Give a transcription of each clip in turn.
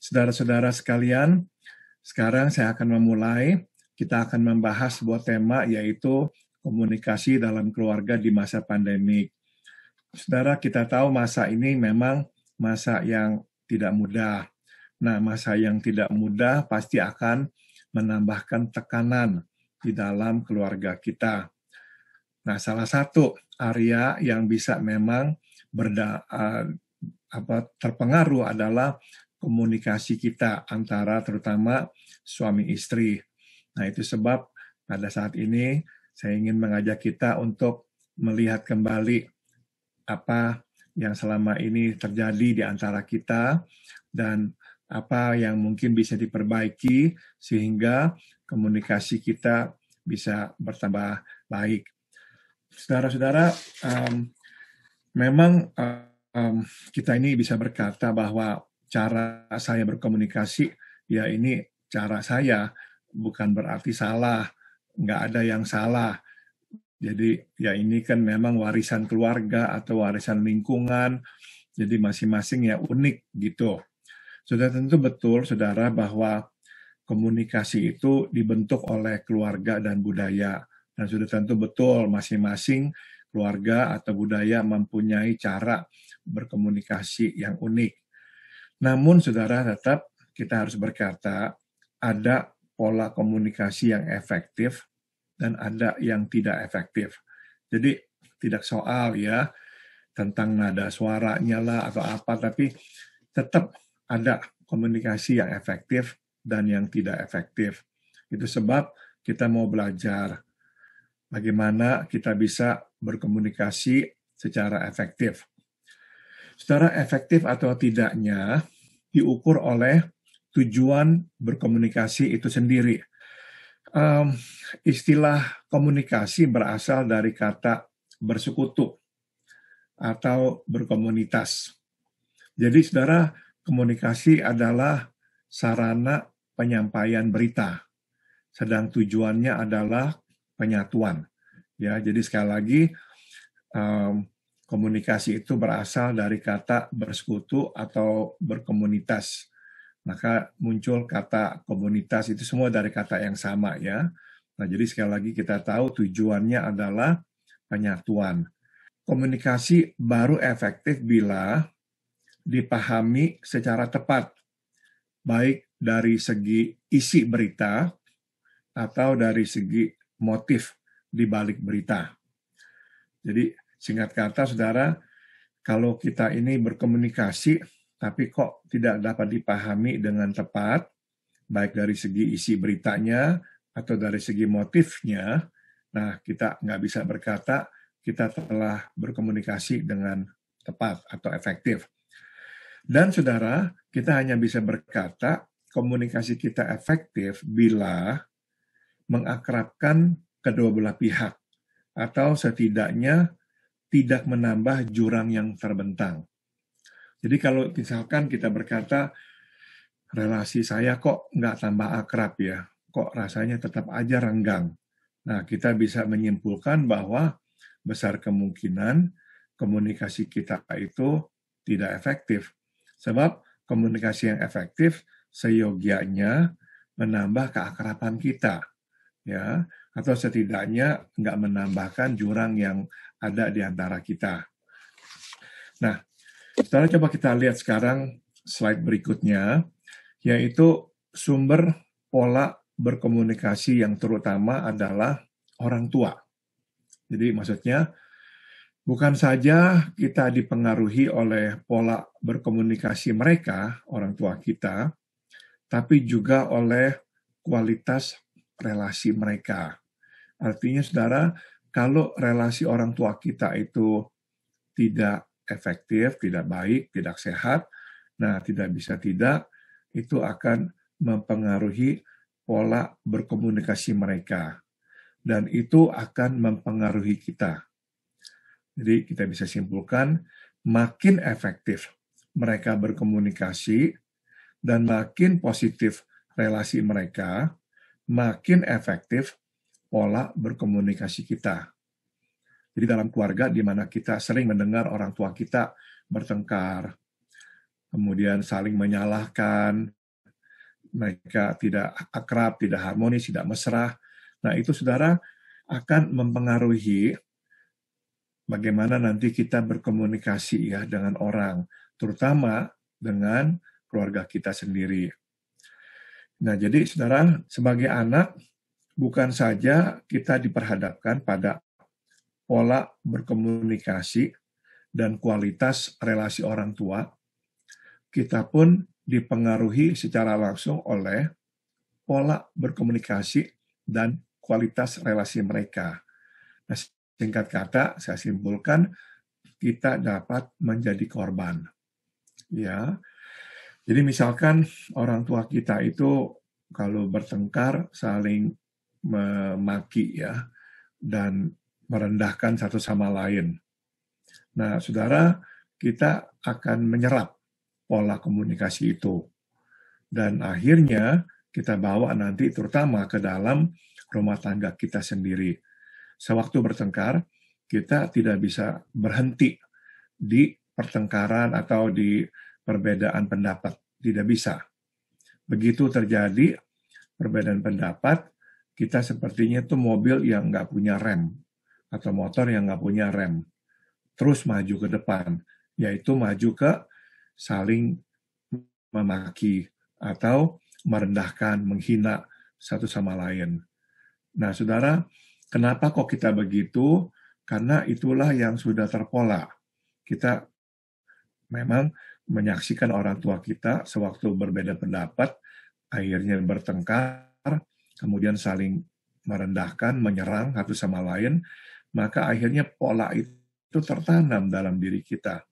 Saudara-saudara sekalian, sekarang saya akan memulai. Kita akan membahas sebuah tema yaitu komunikasi dalam keluarga di masa pandemik. Saudara, kita tahu masa ini memang masa yang tidak mudah. Nah, masa yang tidak mudah pasti akan menambahkan tekanan di dalam keluarga kita. Nah, salah satu area yang bisa memang berda, eh, apa, terpengaruh adalah komunikasi kita antara terutama suami istri. Nah, itu sebab pada saat ini saya ingin mengajak kita untuk melihat kembali apa yang selama ini terjadi di antara kita dan apa yang mungkin bisa diperbaiki sehingga komunikasi kita bisa bertambah baik. Saudara-saudara, um, memang um, kita ini bisa berkata bahwa cara saya berkomunikasi ya ini cara saya bukan berarti salah nggak ada yang salah jadi ya ini kan memang warisan keluarga atau warisan lingkungan jadi masing-masing ya unik gitu sudah tentu betul saudara bahwa komunikasi itu dibentuk oleh keluarga dan budaya dan sudah tentu betul masing-masing keluarga atau budaya mempunyai cara berkomunikasi yang unik namun saudara tetap kita harus berkata ada pola komunikasi yang efektif dan ada yang tidak efektif. Jadi tidak soal ya tentang nada suaranya lah atau apa, tapi tetap ada komunikasi yang efektif dan yang tidak efektif. Itu sebab kita mau belajar bagaimana kita bisa berkomunikasi secara efektif. Secara efektif atau tidaknya diukur oleh tujuan berkomunikasi itu sendiri. Um, istilah komunikasi berasal dari kata bersekutu atau berkomunitas. Jadi, saudara, komunikasi adalah sarana penyampaian berita, sedang tujuannya adalah penyatuan. Ya, jadi sekali lagi um, komunikasi itu berasal dari kata bersekutu atau berkomunitas. Maka muncul kata komunitas itu semua dari kata yang sama ya. Nah, jadi sekali lagi kita tahu tujuannya adalah penyatuan. Komunikasi baru efektif bila dipahami secara tepat, baik dari segi isi berita atau dari segi motif di balik berita. Jadi Singkat kata, saudara, kalau kita ini berkomunikasi, tapi kok tidak dapat dipahami dengan tepat, baik dari segi isi beritanya atau dari segi motifnya, nah kita nggak bisa berkata kita telah berkomunikasi dengan tepat atau efektif. Dan saudara, kita hanya bisa berkata komunikasi kita efektif bila mengakrabkan kedua belah pihak atau setidaknya tidak menambah jurang yang terbentang. Jadi kalau misalkan kita berkata, relasi saya kok nggak tambah akrab ya, kok rasanya tetap aja renggang. Nah, kita bisa menyimpulkan bahwa besar kemungkinan komunikasi kita itu tidak efektif. Sebab komunikasi yang efektif seyogianya menambah keakraban kita. ya Atau setidaknya nggak menambahkan jurang yang ada di antara kita. Nah, sekarang coba kita lihat sekarang slide berikutnya, yaitu sumber pola berkomunikasi yang terutama adalah orang tua. Jadi maksudnya bukan saja kita dipengaruhi oleh pola berkomunikasi mereka, orang tua kita, tapi juga oleh kualitas relasi mereka. Artinya saudara, kalau relasi orang tua kita itu tidak efektif, tidak baik, tidak sehat, nah tidak bisa tidak, itu akan mempengaruhi pola berkomunikasi mereka. Dan itu akan mempengaruhi kita. Jadi kita bisa simpulkan, makin efektif mereka berkomunikasi dan makin positif relasi mereka, makin efektif pola berkomunikasi kita. Jadi dalam keluarga di mana kita sering mendengar orang tua kita bertengkar, kemudian saling menyalahkan, mereka tidak akrab, tidak harmonis, tidak mesra. Nah itu saudara akan mempengaruhi bagaimana nanti kita berkomunikasi ya dengan orang, terutama dengan keluarga kita sendiri. Nah jadi saudara sebagai anak bukan saja kita diperhadapkan pada pola berkomunikasi dan kualitas relasi orang tua, kita pun dipengaruhi secara langsung oleh pola berkomunikasi dan kualitas relasi mereka. Nah, singkat kata, saya simpulkan kita dapat menjadi korban. Ya. Jadi misalkan orang tua kita itu kalau bertengkar saling memaki ya dan merendahkan satu sama lain. Nah, saudara, kita akan menyerap pola komunikasi itu. Dan akhirnya kita bawa nanti terutama ke dalam rumah tangga kita sendiri. Sewaktu bertengkar, kita tidak bisa berhenti di pertengkaran atau di perbedaan pendapat. Tidak bisa. Begitu terjadi perbedaan pendapat, kita sepertinya itu mobil yang nggak punya rem atau motor yang nggak punya rem terus maju ke depan yaitu maju ke saling memaki atau merendahkan menghina satu sama lain nah saudara kenapa kok kita begitu karena itulah yang sudah terpola kita memang menyaksikan orang tua kita sewaktu berbeda pendapat akhirnya bertengkar kemudian saling merendahkan, menyerang satu sama lain, maka akhirnya pola itu tertanam dalam diri kita.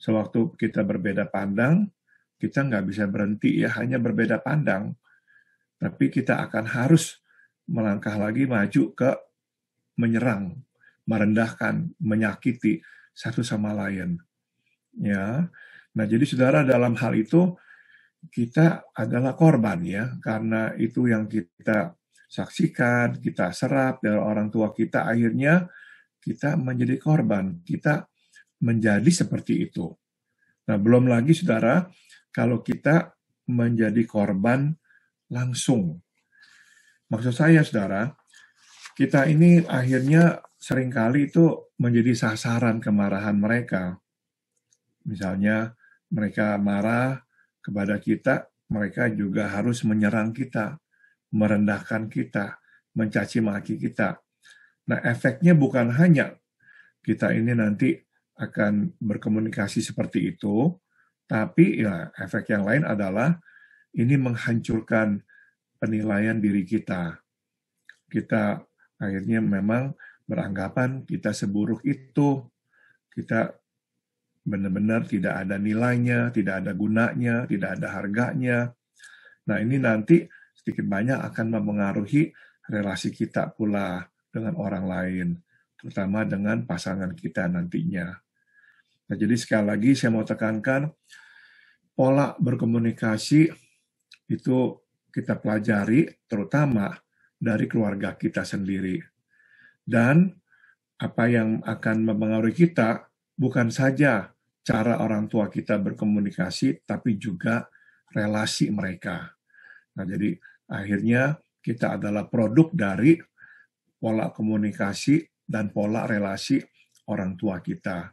Sewaktu kita berbeda pandang, kita nggak bisa berhenti ya hanya berbeda pandang, tapi kita akan harus melangkah lagi maju ke menyerang, merendahkan, menyakiti satu sama lain. Ya. Nah, jadi saudara dalam hal itu kita adalah korban ya, karena itu yang kita saksikan, kita serap dari orang tua kita, akhirnya kita menjadi korban, kita menjadi seperti itu. Nah, belum lagi saudara, kalau kita menjadi korban langsung. Maksud saya saudara, kita ini akhirnya seringkali itu menjadi sasaran kemarahan mereka. Misalnya mereka marah kepada kita, mereka juga harus menyerang kita, merendahkan kita, mencaci maki kita. Nah, efeknya bukan hanya kita ini nanti akan berkomunikasi seperti itu, tapi ya efek yang lain adalah ini menghancurkan penilaian diri kita. Kita akhirnya memang beranggapan kita seburuk itu. Kita benar-benar tidak ada nilainya, tidak ada gunanya, tidak ada harganya. Nah, ini nanti sedikit banyak akan mempengaruhi relasi kita pula dengan orang lain, terutama dengan pasangan kita nantinya. Nah, jadi sekali lagi saya mau tekankan pola berkomunikasi itu kita pelajari terutama dari keluarga kita sendiri. Dan apa yang akan mempengaruhi kita bukan saja cara orang tua kita berkomunikasi, tapi juga relasi mereka. Nah, jadi akhirnya kita adalah produk dari pola komunikasi dan pola relasi orang tua kita.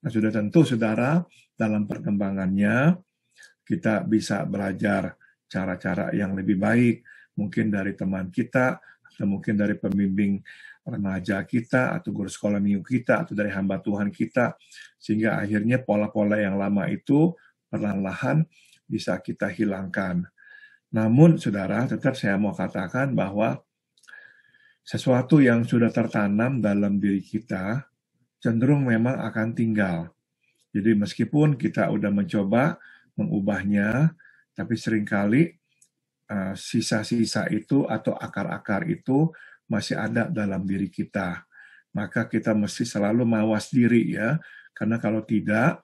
Nah, sudah tentu, saudara, dalam perkembangannya kita bisa belajar cara-cara yang lebih baik, mungkin dari teman kita atau mungkin dari pembimbing remaja kita atau guru sekolah minggu kita atau dari hamba Tuhan kita sehingga akhirnya pola-pola yang lama itu perlahan-lahan bisa kita hilangkan. Namun saudara tetap saya mau katakan bahwa sesuatu yang sudah tertanam dalam diri kita cenderung memang akan tinggal. Jadi meskipun kita sudah mencoba mengubahnya, tapi seringkali eh, sisa -sisa itu atau akar-akar itu masih ada dalam diri kita. Maka kita mesti selalu mawas diri ya, karena kalau tidak,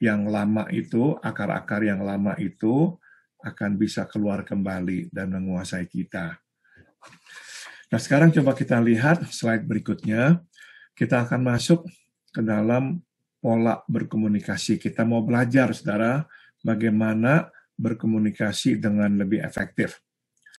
yang lama itu, akar-akar yang lama itu akan bisa keluar kembali dan menguasai kita. Nah sekarang coba kita lihat slide berikutnya. Kita akan masuk ke dalam pola berkomunikasi. Kita mau belajar, saudara, bagaimana berkomunikasi dengan lebih efektif.